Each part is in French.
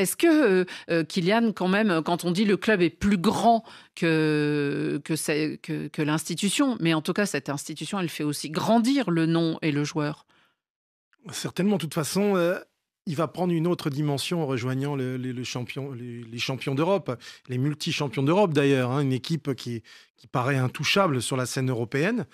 Est-ce que, euh, euh, Kylian, quand même, euh, quand on dit le club est plus grand que, l'institution, mais en tout cas, cette institution, elle fait aussi grandir le nom et le joueur Certainement, de toute façon. il va prendre une autre dimension en rejoignant les, champions d'Europe, les multi-champions d'Europe d'ailleurs, hein, une équipe qui paraît intouchable sur la scène européenne.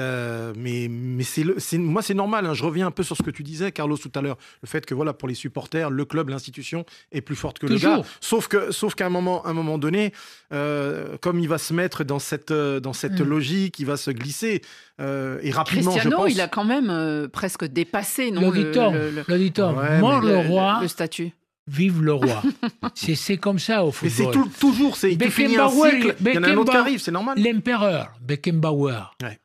Euh, mais mais c'est moi, c'est normal. Hein. Je reviens un peu sur ce que tu disais, Carlos, tout à l'heure. Le fait que, voilà, pour les supporters, le club, l'institution est plus forte que le gars. Sauf que sauf qu'à un, moment, un moment donné, euh, comme il va se mettre dans cette, euh, dans cette mm. logique, il va se glisser. et rapidement, Cristiano, je pense... il a quand même presque dépassé non le, le, le, mort le roi. Le, statut. Vive le roi. c'est comme ça au football. Mais c'est toujours, c'est il finit un cycle. Il y en a un autre qui arrive, c'est normal. L'empereur Beckenbauer. Ouais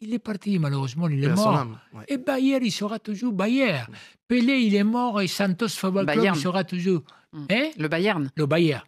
il est parti, malheureusement, il est mort. Et Bayer, il sera toujours Bayer. Pelé, il est mort et Santos Football Club, il sera toujours. Mm. Hein? Le Bayern. Le Bayern.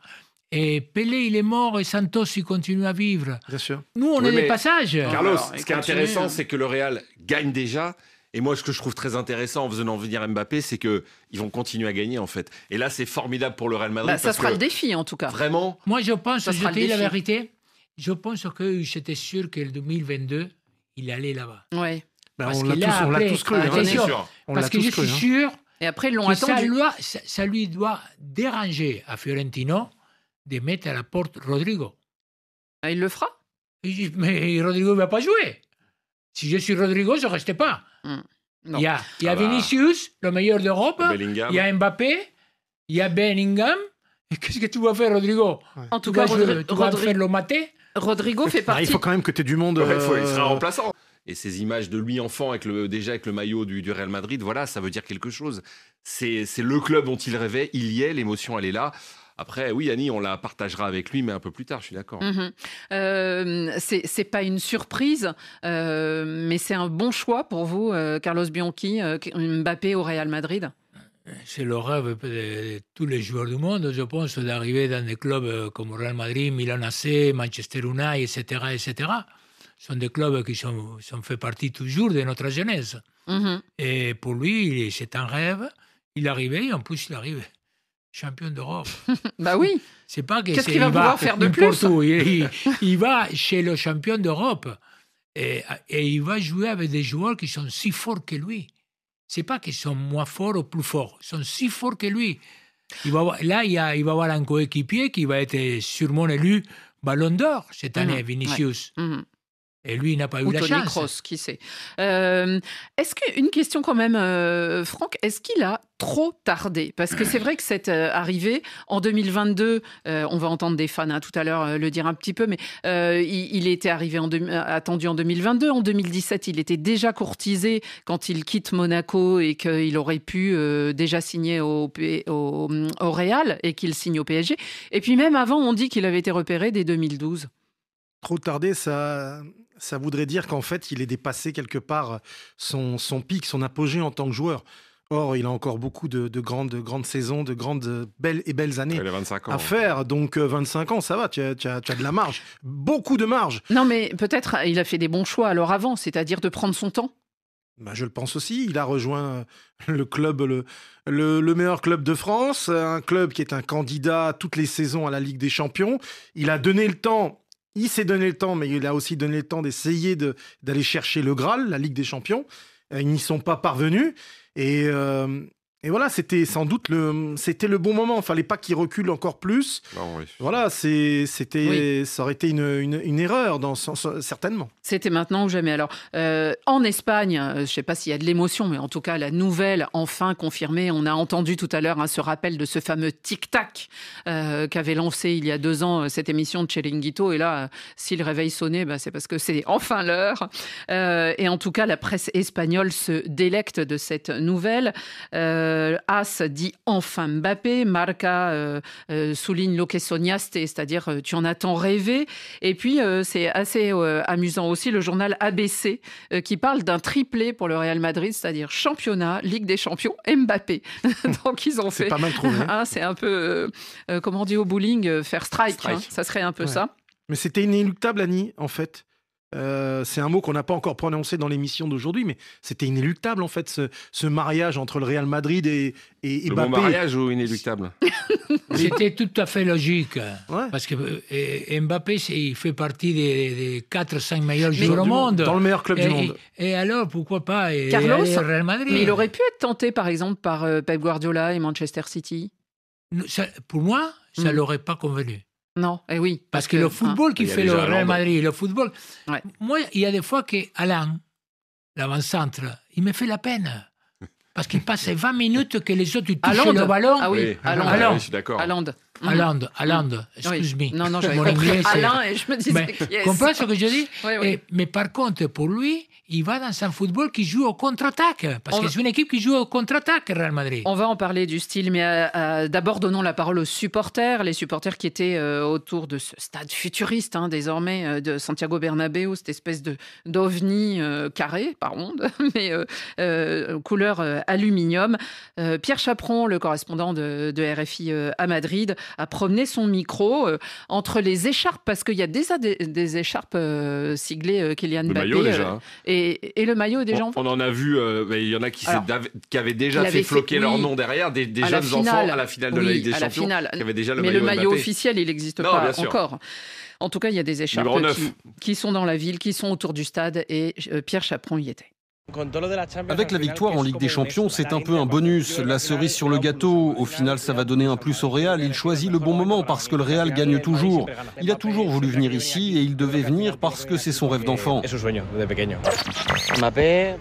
Et Pelé, il est mort et Santos, il continue à vivre. Bien sûr. Nous, on oui, est des passages. Carlos, ce qui est intéressant, c'est que le Real gagne déjà. Et moi, ce que je trouve très intéressant en faisant venir Mbappé, c'est que ils vont continuer à gagner en fait. Et là, c'est formidable pour le Real Madrid. Bah, ça sera le défi en tout cas. Vraiment. Moi, je pense, ça je dis la vérité, je pense que j'étais sûr que le 2022, il allait là-bas. Ouais. Bah, on l'a tous, cru. sûr. parce que je suis sûr. Et après, Ça, lui doit déranger à Fiorentino de mettre à la porte Rodrigo. Ah, il le fera Mais Rodrigo ne va pas jouer. Si je suis Rodrigo, je ne restais pas. Hmm. Il y a, il a ah bah. Vinicius, le meilleur d'Europe. Il y a Mbappé. Il y a Bellingham. Qu'est-ce que tu vas faire, Rodrigo En tout cas, je tu vas faire le maté Rodrigo fait partie. Bah, il faut quand même que tu aies du monde. il, sera euh, remplaçant. Et ces images de lui enfant avec déjà avec le maillot du, Real Madrid, voilà, ça veut dire quelque chose. C'est le club dont il rêvait, il y est, l'émotion, elle est là. Après, oui, Annie, on la partagera avec lui, mais un peu plus tard, je suis d'accord. Ce mhm. Euh, c'est pas une surprise, euh, mais c'est un bon choix pour vous, euh, Carlos Bianchi, Mbappé au Real Madrid c'est le rêve de tous les joueurs du monde, je pense, d'arriver dans des clubs euh, comme Real Madrid, Milan AC, Manchester United, etc., etc. Ce sont des clubs qui sont, fait partie toujours de notre jeunesse. Mm-hmm. Et pour lui, c'est un rêve. Il arrivait, en plus, il arrive champion d'Europe. bah oui. C'est pas qu'est-ce qu'il va, vouloir faire de plus. Il, va chez le champion d'Europe et il va jouer avec des joueurs qui sont si forts que lui c'est pas qu'ils sont moins forts ou plus forts, ils sont si forts que lui. Il va là, il, a, il, va avoir un coéquipier qui va être sûrement élu Ballon d'Or cette mm-hmm. année, Vinicius. Mm-hmm. Et lui, il n'a pas eu la chance. Cross, qui sait. Euh, est-ce qu'une question quand même, euh, Franck, est-ce qu'il a trop tardé Parce que c'est vrai que cette euh, arrivée en 2022, on va entendre des fans à hein, tout à l'heure le dire un petit peu, mais il, était arrivé en attendu en 2022. En 2017, il était déjà courtisé quand il quitte Monaco et qu'il aurait pu déjà signer au Real et qu'il signe au PSG. Et puis même avant, on dit qu'il avait été repéré dès 2012. Trop tardé, ça, ça voudrait dire qu'en fait, il est dépassé quelque part son, son pic, son apogée en tant que joueur. Or, il a encore beaucoup de, de grandes, grandes saisons, de grandes belles et belles années à hein. faire. Donc, 25 euh, ans, ça va, tu as, tu as, de la marge, beaucoup de marge. Non, mais peut-être il a fait des bons choix alors avant, c'est-à-dire de prendre son temps. Bah, je le pense aussi. Il a rejoint le club, le, le, meilleur club de France, un club qui est un candidat toutes les saisons à la Ligue des Champions. Il a donné le temps il s'est donné le temps, mais il a aussi donné le temps d'essayer d'aller chercher le Graal, la Ligue des Champions. Euh, ils n'y sont pas parvenus. Et euh, et voilà, c'était sans doute le, c'était le bon moment. Il fallait pas qu'il recule encore plus. Voilà, c'était, ça aurait été une, erreur, dans certainement. C'était maintenant ou jamais. Alors, euh, en Espagne, euh, je ne sais pas s'il y a de l'émotion, mais en tout cas, la nouvelle enfin confirmée. On a entendu tout à l'heure un hein, ce rappel de ce fameux tic-tac euh, qu'avait lancé il y a deux ans cette émission de Chelinguito. Et là, s'il réveille réveil bah, c'est parce que c'est enfin l'heure. et en tout cas, la presse espagnole se délecte de cette nouvelle. Euh, as dit enfin Mbappé. Marca euh, euh, souligne lo que c'est-à-dire tu en as tant rêvé. Et puis, c'est assez amusant aussi le journal ABC qui parle d'un triplé pour le Real Madrid, c'est-à-dire championnat, Ligue des Champions, Mbappé. Donc, ils C'est pas mal trouvé. Hein, c'est un peu, comment on dit au bowling, faire strike. Hein, ça serait un peu ça. Mais c'était inéluctable, Annie, en fait. Euh, c'est un mot qu'on n'a pas encore prononcé dans l'émission d'aujourd'hui, mais c'était inéluctable en fait, ce, mariage entre le Real Madrid et, et, le mariage ou inéluctable C'était tout à fait logique. Parce que euh, Mbappé, il fait partie des, 4 4-5 meilleurs joueurs au monde. Dans le meilleur club du monde. Et, alors, pourquoi pas Carlos, Real Madrid mais il aurait pu être tenté par exemple par euh, Pep Guardiola et Manchester City. pour moi, ça ne hmm. l'aurait pas convenu. Non, eh oui. Parce, que, le football hein. qui fait le Real Madrid, le football. Moi, il y a des fois que Alain, l'avant-centre, il me fait la peine. Parce qu'il passe 20 minutes que les autres touchent le ballon. Ah, ah je suis d'accord. Mhm. Alain, Alain, mhm. excuse moi Non, non, j'avais compris Alain et euh, je me disais mais, Comprends ce que je dis Mais par contre, pour lui, il va dans un football qui joue au contre-attaque. Parce On... que c'est une équipe qui joue au contre-attaque, Real Madrid. On va en parler du style, mais euh, euh, d'abord donnons la parole aux supporters. Les supporters qui étaient autour de ce stade futuriste, hein, désormais, de Santiago Bernabéu, cette espèce de d'ovni carré, par onde mais couleur aluminium. Pierre Chaperon, le correspondant de RFI à Madrid, à promener son micro euh, entre les écharpes, parce qu'il y a déjà des, écharpes euh, siglées euh, Kylian Mbappé. Le maillot Et, le maillot des gens. on en a vu, il y en a qui, avaient déjà fait floquer leur nom derrière, des, jeunes enfants à la finale de la Ligue des Champions. Qui avaient déjà le Mais le maillot officiel, il n'existe pas encore. En tout cas, il y a des écharpes qui, qui, sont dans la ville, qui sont autour du stade et Pierre Chaperon y était. Avec la victoire en Ligue des Champions, c'est un peu un bonus, la cerise sur le gâteau. Au final, ça va donner un plus au Real. Il choisit le bon moment parce que le Real gagne toujours. Il a toujours voulu venir ici et il devait venir parce que c'est son rêve d'enfant. Mbappé,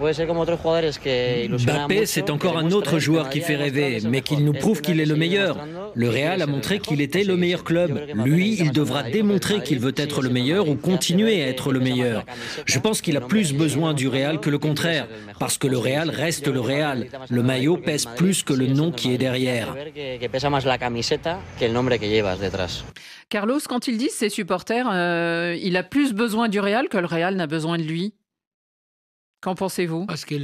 c'est encore un autre joueur qui fait rêver, mais qu'il nous prouve qu'il est le meilleur. Le Real a montré qu'il était le meilleur club. Lui, il devra démontrer qu'il veut être le meilleur ou continuer à être le meilleur. Je pense qu'il a plus besoin du Real que le contraire, parce que le Real reste le Real. Le maillot pèse plus que le nom qui est derrière. Carlos, quand il dit ses supporters, euh, il a plus besoin du Real que le Real n'a besoin de lui. Qu'en pensez-vous Parce que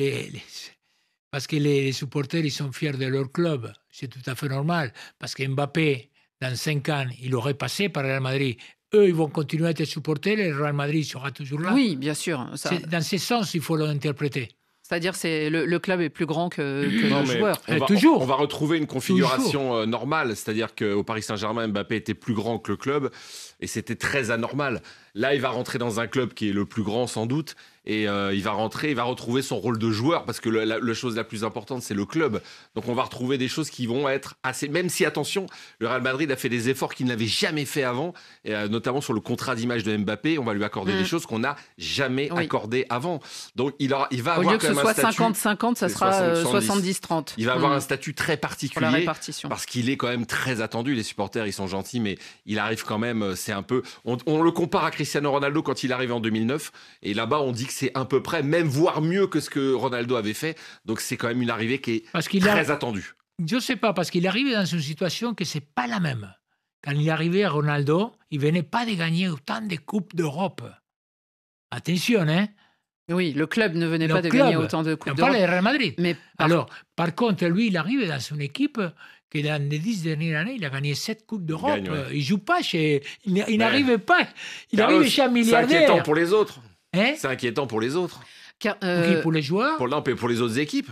parce que les, supporters, ils sont fiers de leur club. C'est tout à fait normal. Parce que Mbappé, dans cinq ans, il aurait passé par le Real Madrid. Eux, ils vont continuer à être supporters et le Real Madrid sera toujours là. Oui, bien sûr. Ça... Dans ce sens, il faut l'interpréter. C'est-à-dire c'est le, club est plus grand que, le joueur. Eh, toujours. On, va retrouver une configuration euh, normale, c'est-à-dire qu'au Paris Saint-Germain, Mbappé était plus grand que le club et c'était très anormal. Là, il va rentrer dans un club qui est le plus grand sans doute. Et euh, il va rentrer, il va retrouver son rôle de joueur parce que la, chose la plus importante, c'est le club. Donc on va retrouver des choses qui vont être assez. Même si, attention, le Real Madrid a fait des efforts qu'il n'avait jamais fait avant, et, euh, notamment sur le contrat d'image de Mbappé. On va lui accorder des mm. choses qu'on n'a jamais accordées avant. Donc il, aura, il va avoir. Au lieu que ce soit 50-50, ça sera 70-30. Euh, il va avoir mm. un statut très particulier parce qu'il est quand même très attendu. Les supporters, ils sont gentils, mais il arrive quand même. C'est un peu. On, le compare à Christian Cristiano Ronaldo quand il arrive en 2009. Et là-bas, on dit que c'est à peu près, même voire mieux que ce que Ronaldo avait fait. Donc c'est quand même une arrivée qui est très attendue. Je ne sais pas, parce qu'il est arrivé dans une situation que c'est pas la même. Quand il est arrivé à Ronaldo, il venait pas de gagner autant de Coupes d'Europe. Attention, hein oui, le club ne venait pas de gagner autant de coupes. On parle de Real Madrid. Mais Alors, par contre, lui, il arrive dans une équipe que dans les dix dernières années, il a gagné sept Coupes d'Europe. Il, ouais. joue pas chez. Il, ben, n'arrive pas. Il arrive chez un milliardaire. C'est inquiétant pour les autres. Hein c'est inquiétant pour les autres. Car, euh, pour les joueurs. Pour, non, mais pour les autres équipes.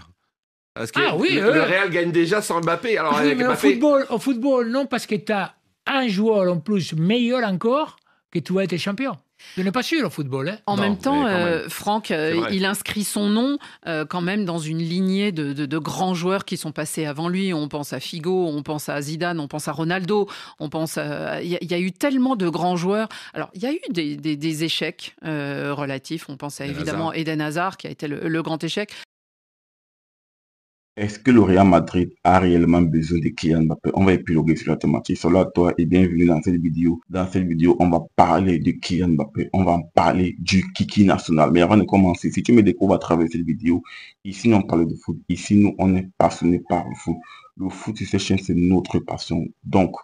Parce que ah, oui, le, Real gagne déjà sans Mbappé. Alors, oui, mais au, football, au football, non, parce que tu as un joueur en plus meilleur encore que tu vas être champion. Je n'ai pas sûr le football. Hein. en même temps, euh, Franck, euh, il inscrit son nom euh, quand même dans une lignée de, grands joueurs qui sont passés avant lui. On pense à Figo, on pense à Zidane, on pense à Ronaldo, on pense Il y, a eu tellement de grands joueurs. Alors, il y a eu des, échecs relatifs. On pense à, Eden Hazard qui a été le grand échec. Est-ce que le Real Madrid a réellement besoin de Kylian Mbappé On va épiloguer sur la thématique. Salut à toi et bienvenue dans cette vidéo. Dans cette vidéo, on va parler de Kylian Mbappé. On va parler du Kiki national. Mais avant de commencer, si tu me découvres à travers cette vidéo, ici nous on parle de foot. Ici nous on est passionné par le foot. Le foot sur cette chaîne c'est notre passion. Donc,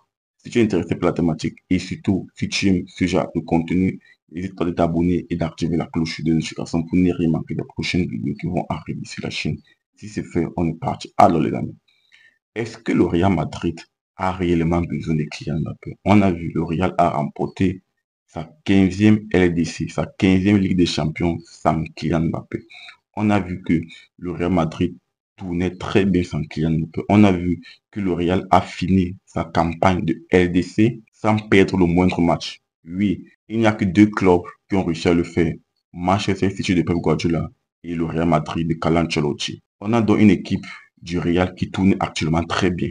si tu es intéressé par la thématique et surtout si tu aimes ce genre de contenu, n'hésite pas à t'abonner et d'activer la cloche de notification pour ne rien manquer des prochaines vidéos qui vont arriver sur la chaîne. Si c'est fait, on est parti. Alors les amis, est-ce que le Real Madrid a réellement besoin de Kylian Mbappé On a vu, le Real a remporté sa 15e LDC, sa 15e Ligue des Champions sans Kylian Mbappé. On a vu que le Real Madrid tournait très bien sans Kylian Mbappé. On a vu que le Real a fini sa campagne de LDC sans perdre le moindre match. Oui, il n'y a que deux clubs qui ont réussi à le faire. Manchester City de Pep Guardiola et le Real Madrid de Ancelotti. On a donc une équipe du Real qui tourne actuellement très bien.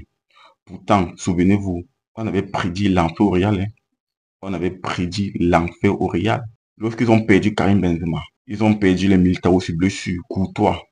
Pourtant, souvenez-vous, on avait prédit l'enfer au Real. Hein. On avait prédit l'enfer au Real. Lorsqu'ils ont perdu Karim Benzema, ils ont perdu les Militao sur blessure, Courtois.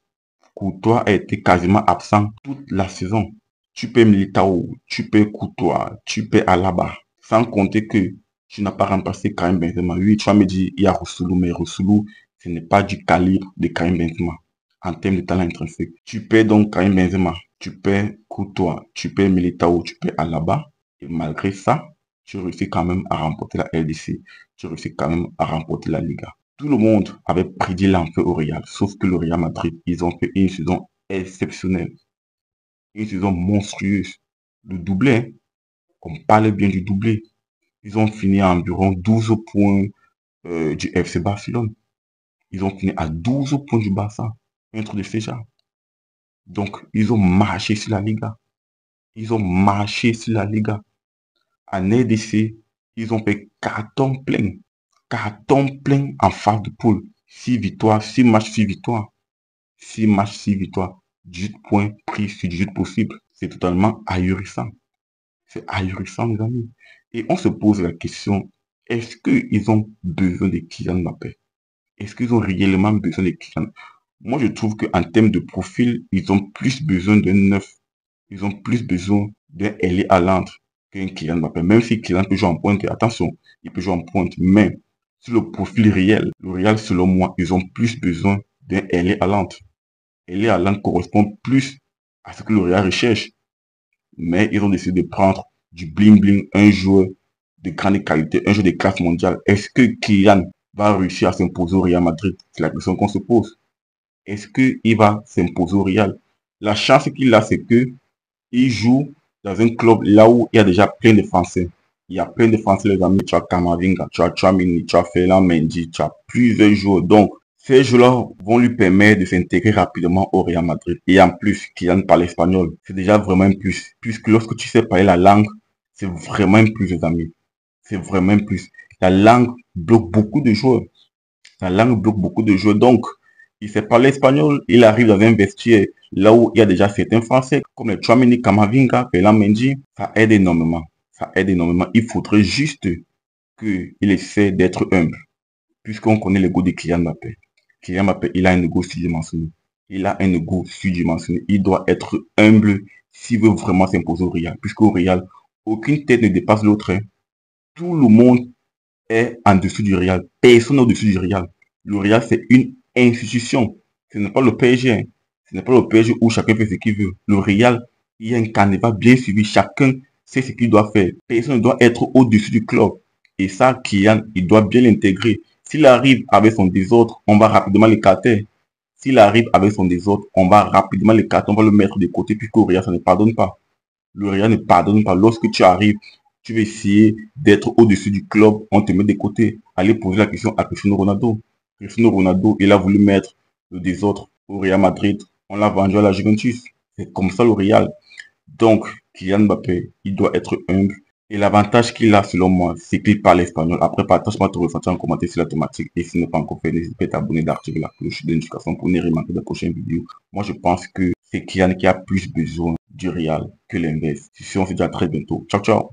Courtois a été quasiment absent toute la saison. Tu peux Militao, tu payes Courtois, tu peux Alaba. Sans compter que tu n'as pas remplacé Karim Benzema. Oui, tu vas me dire, il y a mais ce n'est pas du calibre de Karim Benzema en termes de talent intrinsèque. Tu perds donc Karim Benzema, tu perds Courtois, tu perds Militao, tu perds Alaba. Et malgré ça, tu réussis quand même à remporter la LDC. Tu réussis quand même à remporter la Liga. Tout le monde avait prédit l'enfer au Real, sauf que le Real Madrid, ils ont fait une saison exceptionnelle. Une saison monstrueuse. Le doublé, on parlait bien du doublé. Ils ont fini à environ 12 points euh, du FC Barcelone. Ils ont fini à 12 points du Barça. Un truc de Donc, ils ont marché sur la Liga. Ils ont marché sur la Liga. En RDC, ils ont fait carton plein. Carton plein en phase de poule. 6 victoires, 6 matchs, 6 victoires. 6 matchs, 6 victoires. 10 points pris sur 10 possible. C'est totalement ahurissant. C'est ahurissant, mes amis. Et on se pose la question, est-ce qu'ils ont besoin de Kylian Mbappé Est-ce qu'ils ont réellement besoin de Kylian moi, je trouve qu'en termes de profil, ils ont plus besoin d'un neuf. Ils ont plus besoin d'un L.A. à qu'un Kylian Mbappé. Même si Kylian peut jouer en pointe, attention, il peut jouer en pointe, mais sur le profil réel, le Real, selon moi, ils ont plus besoin d'un L.A. à lente Landre à correspond plus à ce que le Real recherche. Mais ils ont décidé de prendre du bling bling, un joueur de grande qualité, un joueur de classe mondiale. Est-ce que Kylian va réussir à s'imposer au Real Madrid C'est la question qu'on se pose est-ce qu'il va s'imposer au Real La chance qu'il a, c'est que il joue dans un club là où il y a déjà plein de Français. Il y a plein de Français, les amis. Tu as Kamavinga, tu as Chamini, tu as Félan Mendy, tu as plusieurs joueurs. Donc, ces joueurs vont lui permettre de s'intégrer rapidement au Real Madrid. Et en plus, qu'il parle espagnol. C'est déjà vraiment un plus. Puisque lorsque tu sais parler la langue, c'est vraiment un plus, les amis. C'est vraiment un plus. La langue bloque beaucoup de joueurs. La langue bloque beaucoup de joueurs. Donc, il sait parler espagnol, il arrive dans un vestiaire là où il y a déjà certains Français, comme le Chouamini, Kamavinga, Pelan Mendy. Ça aide énormément. Ça aide énormément. Il faudrait juste qu'il essaie d'être humble, puisqu'on connaît le goût de Kylian Mbappé. Kylian Mbappé, il a un ego surdimensionné. Il a un ego surdimensionné. Il doit être humble s'il veut vraiment s'imposer au Real, puisqu'au Real, aucune tête ne dépasse l'autre. Tout le monde est en dessous du Real. Personne au-dessus du Real. Le Real, c'est une institution. Ce n'est pas le PSG. Hein. Ce n'est pas le PSG où chacun fait ce qu'il veut. Le Real, il y a un carnaval bien suivi. Chacun sait ce qu'il doit faire. Personne ne doit être au-dessus du club. Et ça, Kylian, il doit bien l'intégrer. S'il arrive avec son désordre, on va rapidement l'écarter. S'il arrive avec son désordre, on va rapidement l'écarter. On va le mettre de côté puisque le Real, ça ne pardonne pas. Le Real ne pardonne pas. Lorsque tu arrives, tu veux essayer d'être au-dessus du club. On te met de côté. Allez poser la question à Cristiano Ronaldo. Cristiano Ronaldo, il a voulu mettre le désordre au Real Madrid. On l'a vendu à la Juventus. C'est comme ça le Real. Donc, Kylian Mbappé, il doit être humble. Et l'avantage qu'il a, selon moi, c'est qu'il parle espagnol. Après, partage-moi ton ressenti en commentaire sur la thématique. Et si ce n'est pas encore fait, n'hésite pas à t'abonner, d'activer la cloche de notification pour ne rien manquer de la prochaine vidéo. Moi, je pense que c'est Kylian qui a plus besoin du Real que l'inverse. Si on se dit à très bientôt. Ciao, ciao.